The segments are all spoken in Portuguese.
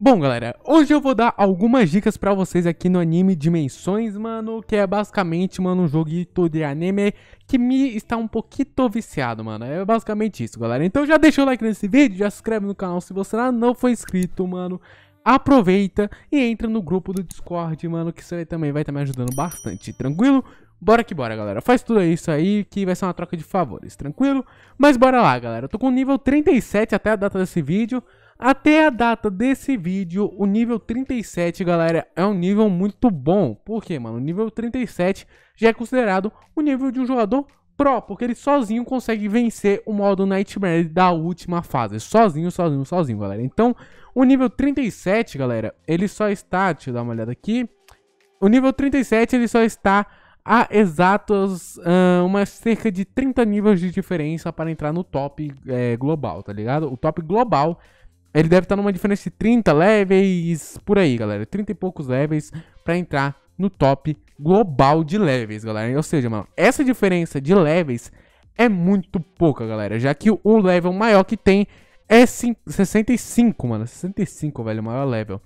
Bom, galera, hoje eu vou dar algumas dicas pra vocês aqui no anime Dimensões, mano, que é basicamente, mano, um joguito de anime que me está um pouquinho viciado, mano. É basicamente isso, galera. Então já deixa o like nesse vídeo, já se inscreve no canal se você ainda não for inscrito, mano. Aproveita e entra no grupo do Discord, mano, que você também vai estar tá me ajudando bastante, tranquilo? Bora que bora, galera. Faz tudo isso aí que vai ser uma troca de favores, tranquilo? Mas bora lá, galera. Eu tô com nível 37 até a data desse vídeo. Até a data desse vídeo, o nível 37, galera, é um nível muito bom. Por quê, mano? O nível 37 já é considerado o nível de um jogador pro, porque ele sozinho consegue vencer o modo Nightmare da última fase. Sozinho, sozinho, sozinho, galera. Então, o nível 37, galera, ele só está... Deixa eu dar uma olhada aqui. O nível 37, ele só está a exatos uh, ah, umas cerca de 30 níveis de diferença para entrar no top é, global, tá ligado? O top global ele deve estar tá numa diferença de 30 levels por aí, galera. 30 e poucos levels para entrar no top global de levels, galera. Ou seja, mano, essa diferença de levels é muito pouca, galera. Já que o level maior que tem é 65, mano. 65, velho, o maior level.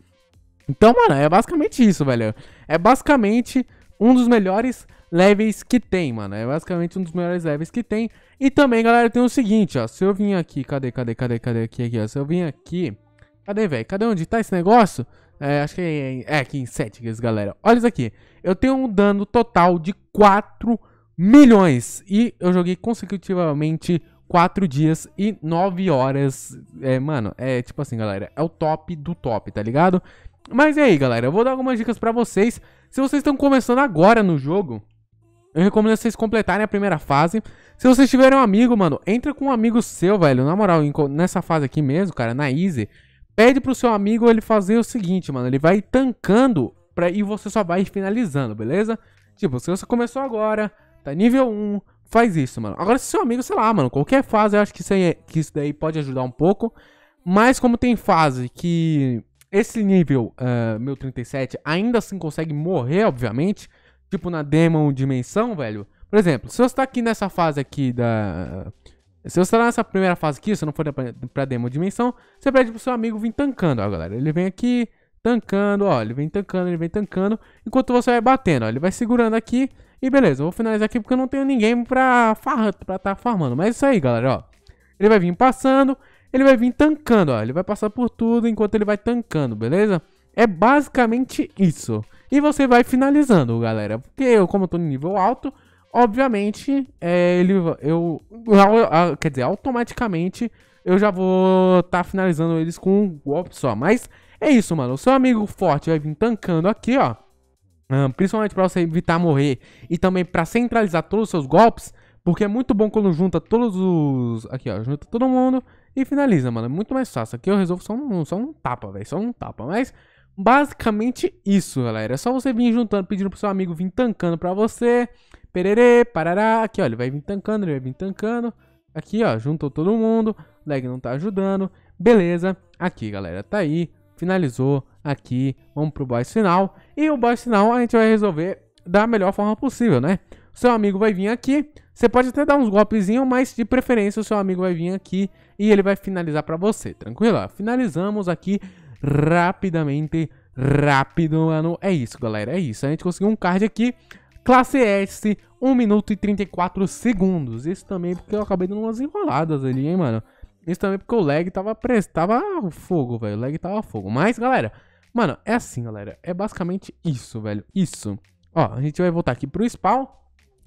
Então, mano, é basicamente isso, velho. É basicamente um dos melhores levels que tem, mano. É basicamente um dos melhores levels que tem. E também, galera, tem o seguinte, ó. Se eu vim aqui, cadê, cadê, cadê, cadê, aqui, aqui, ó. Se eu vim aqui... Cadê, velho? Cadê onde tá esse negócio? É, acho que é, é aqui em Settings, galera. Olha isso aqui. Eu tenho um dano total de 4 milhões. E eu joguei consecutivamente 4 dias e 9 horas. É, mano, é tipo assim, galera. É o top do top, tá ligado? Mas e aí, galera? Eu vou dar algumas dicas pra vocês. Se vocês estão começando agora no jogo... Eu recomendo vocês completarem a primeira fase. Se vocês tiverem um amigo, mano, entra com um amigo seu, velho. Na moral, nessa fase aqui mesmo, cara, na easy, pede pro seu amigo ele fazer o seguinte, mano. Ele vai tancando pra, e você só vai finalizando, beleza? Tipo, se você começou agora, tá nível 1, faz isso, mano. Agora, se seu amigo, sei lá, mano, qualquer fase, eu acho que isso, aí, é, que isso daí pode ajudar um pouco. Mas como tem fase que esse nível, uh, meu 37, ainda assim consegue morrer, obviamente tipo na Demon Dimensão, velho. Por exemplo, se você tá aqui nessa fase aqui da. Se você tá nessa primeira fase aqui, se não for pra, pra Demon Dimensão, você pede pro seu amigo vir tancando, ó, galera. Ele vem aqui, tancando, ó. Ele vem tancando, ele vem tancando. Enquanto você vai batendo, ó. Ele vai segurando aqui. E beleza, eu vou finalizar aqui porque eu não tenho ninguém pra, farra, pra tá farmando. Mas é isso aí, galera, ó. Ele vai vir passando, ele vai vir tancando, ó. Ele vai passar por tudo enquanto ele vai tancando, beleza? É basicamente isso. E você vai finalizando, galera. Porque eu, como eu tô no nível alto, obviamente, é, ele, eu, Quer dizer, automaticamente eu já vou estar tá finalizando eles com um golpe só. Mas é isso, mano. O seu amigo forte vai vir tancando aqui, ó. Ah, principalmente pra você evitar morrer. E também pra centralizar todos os seus golpes. Porque é muito bom quando junta todos os... Aqui, ó. Junta todo mundo e finaliza, mano. É muito mais fácil. Aqui eu resolvo só um, só um tapa, velho. Só um tapa. Mas Basicamente isso, galera. É só você vir juntando, pedindo pro seu amigo vir tancando pra você. Pererê, parará. Aqui, ó, ele vai vir tancando, ele vai vir tancando. Aqui, ó, juntou todo mundo. O lag não tá ajudando. Beleza. Aqui, galera, tá aí. Finalizou aqui. Vamos pro boss final. E o boss final a gente vai resolver da melhor forma possível, né? seu amigo vai vir aqui. Você pode até dar uns golpezinhos, mas de preferência o seu amigo vai vir aqui e ele vai finalizar pra você, tranquilo? Finalizamos aqui rapidamente, rápido, mano. É isso, galera, é isso. A gente conseguiu um card aqui, classe S, 1 minuto e 34 segundos. Isso também porque eu acabei dando umas enroladas ali, hein, mano. Isso também porque o lag tava, pres... tava fogo, velho. O lag tava fogo. Mas, galera, mano, é assim, galera. É basicamente isso, velho. Isso. Ó, a gente vai voltar aqui pro spawn.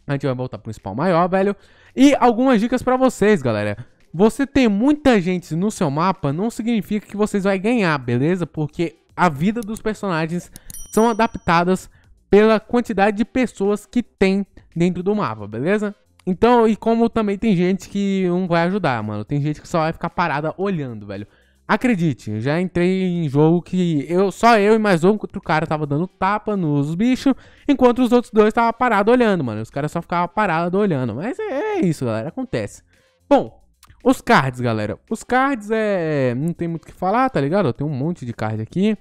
A gente vai voltar pro spawn maior, velho. E algumas dicas pra vocês, galera. Você ter muita gente no seu mapa não significa que vocês vão ganhar, beleza? Porque a vida dos personagens são adaptadas pela quantidade de pessoas que tem dentro do mapa, beleza? Então, e como também tem gente que não vai ajudar, mano. Tem gente que só vai ficar parada olhando, velho. Acredite, já entrei em jogo que eu só eu e mais um outro cara tava dando tapa nos bichos, enquanto os outros dois tava parado olhando, mano. Os caras só ficavam parados olhando. Mas é, é isso, galera, acontece. Bom, os cards, galera. Os cards é. Não tem muito o que falar, tá ligado? Eu tenho um monte de cards aqui.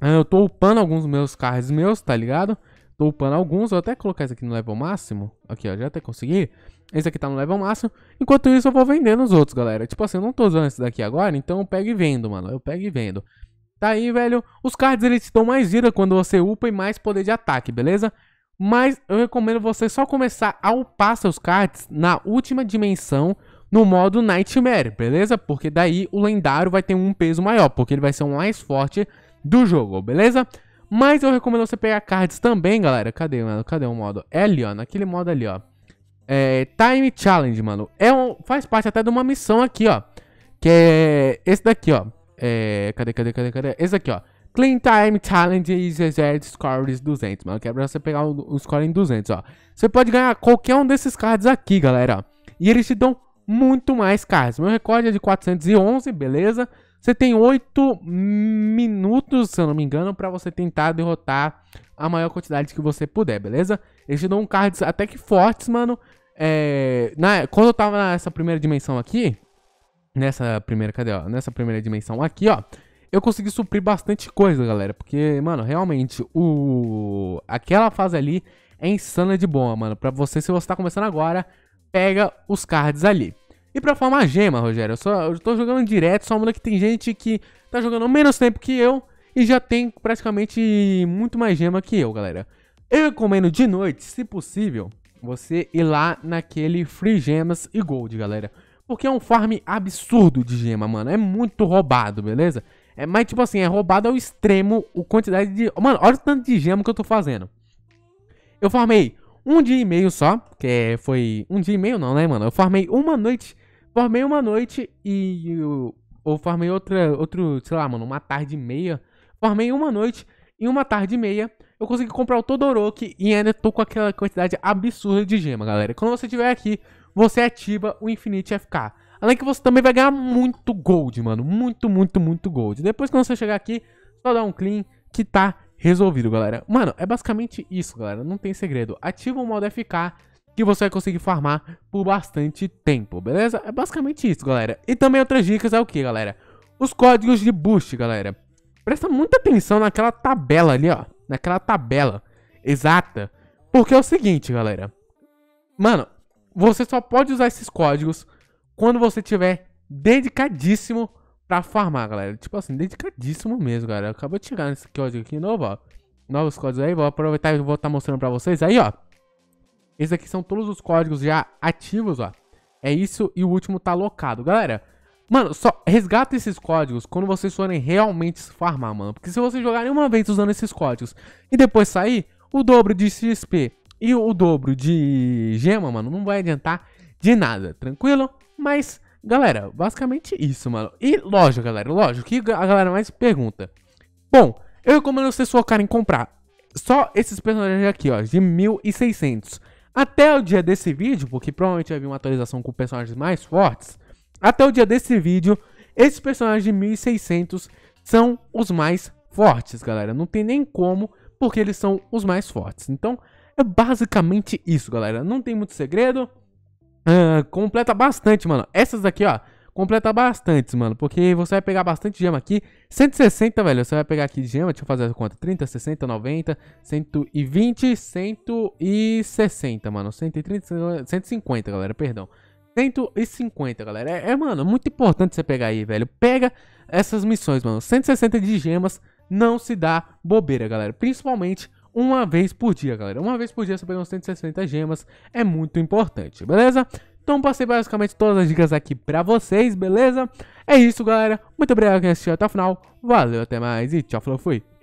Ah, eu tô upando alguns meus cards meus, tá ligado? Tô upando alguns. Vou até colocar esse aqui no level máximo. Aqui, ó. Já até consegui. Esse aqui tá no level máximo. Enquanto isso, eu vou vendendo os outros, galera. Tipo assim, eu não tô usando esse daqui agora, então eu pego e vendo, mano. Eu pego e vendo. Tá aí, velho. Os cards, eles te dão mais vida quando você upa e mais poder de ataque, beleza? Mas eu recomendo você só começar a upar seus cards na última dimensão no modo Nightmare, beleza? Porque daí o lendário vai ter um peso maior, porque ele vai ser o mais forte do jogo, beleza? Mas eu recomendo você pegar cards também, galera. Cadê, mano? Cadê o modo? É ali, ó, naquele modo ali, ó. É, Time Challenge, mano. É um, faz parte até de uma missão aqui, ó. Que é esse daqui, ó. É, cadê, cadê, cadê, cadê? Esse daqui, ó. Clean Time Challenge e Zezed Scores 200, mano. Que é pra você pegar o, o score em 200, ó. Você pode ganhar qualquer um desses cards aqui, galera. E eles te dão muito mais caras. Meu recorde é de 411, beleza? Você tem 8 minutos, se eu não me engano, para você tentar derrotar a maior quantidade que você puder, beleza? Eles te dão um cards até que fortes, mano. É, na, quando eu tava nessa primeira dimensão aqui, nessa primeira, cadê, ó? Nessa primeira dimensão aqui, ó, eu consegui suprir bastante coisa, galera. Porque, mano, realmente, o aquela fase ali é insana de boa, mano. Pra você, se você tá começando agora, pega os cards ali. E pra formar gema, Rogério, eu, só, eu tô jogando direto, só muda que tem gente que tá jogando menos tempo que eu e já tem praticamente muito mais gema que eu, galera. Eu recomendo de noite, se possível, você ir lá naquele Free Gemas e Gold, galera. Porque é um farm absurdo de gema, mano. É muito roubado, beleza? É, mas, tipo assim, é roubado ao extremo a quantidade de... Mano, olha o tanto de gema que eu tô fazendo. Eu farmei um dia e meio só, que é, foi um dia e meio não, né, mano? Eu formei uma noite, formei uma noite e eu, eu formei outra, outro, sei lá, mano, uma tarde e meia. Formei uma noite e uma tarde e meia eu consegui comprar o Todoroki e ainda tô com aquela quantidade absurda de gema, galera. Quando você estiver aqui, você ativa o Infinite FK. Além que você também vai ganhar muito gold, mano. Muito, muito, muito gold. Depois que você chegar aqui, só dá um clean que tá resolvido, galera. Mano, é basicamente isso, galera. Não tem segredo. Ativa o modo FK que você vai conseguir farmar por bastante tempo, beleza? É basicamente isso, galera. E também outras dicas é o que, galera? Os códigos de boost, galera. Presta muita atenção naquela tabela ali, ó. Naquela tabela exata. Porque é o seguinte, galera. Mano, você só pode usar esses códigos quando você tiver dedicadíssimo pra farmar, galera. Tipo assim, dedicadíssimo mesmo, galera. Acabou de chegar nesse código aqui novo, ó. Novos códigos aí, vou aproveitar e vou estar tá mostrando pra vocês. Aí, ó. Esses aqui são todos os códigos já ativos, ó. É isso e o último tá locado. Galera, mano, só resgata esses códigos quando vocês forem realmente farmar, mano. Porque se vocês jogarem uma vez usando esses códigos e depois sair, o dobro de XP e o dobro de gema, mano, não vai adiantar de nada, tranquilo? Mas Galera, basicamente isso, mano. E lógico, galera, lógico, que a galera mais pergunta. Bom, eu recomendo vocês focarem em comprar só esses personagens aqui, ó, de 1600. Até o dia desse vídeo, porque provavelmente vai vir uma atualização com personagens mais fortes, até o dia desse vídeo, esses personagens de 1600 são os mais fortes, galera. Não tem nem como, porque eles são os mais fortes. Então, é basicamente isso, galera. Não tem muito segredo. Uh, completa bastante, mano. Essas aqui, ó. Completa bastante, mano. Porque você vai pegar bastante gema aqui. 160, velho. Você vai pegar aqui gema. Deixa eu fazer a conta. 30, 60, 90, 120, 160, mano. 130, 150, galera. Perdão. 150, galera. É, é, mano, muito importante você pegar aí, velho. Pega essas missões, mano. 160 de gemas não se dá bobeira, galera. Principalmente uma vez por dia, galera. Uma vez por dia você pega uns 160 gemas, é muito importante, beleza? Então passei basicamente todas as dicas aqui pra vocês, beleza? É isso, galera. Muito obrigado quem assistiu até o final. Valeu, até mais e tchau, falou, fui.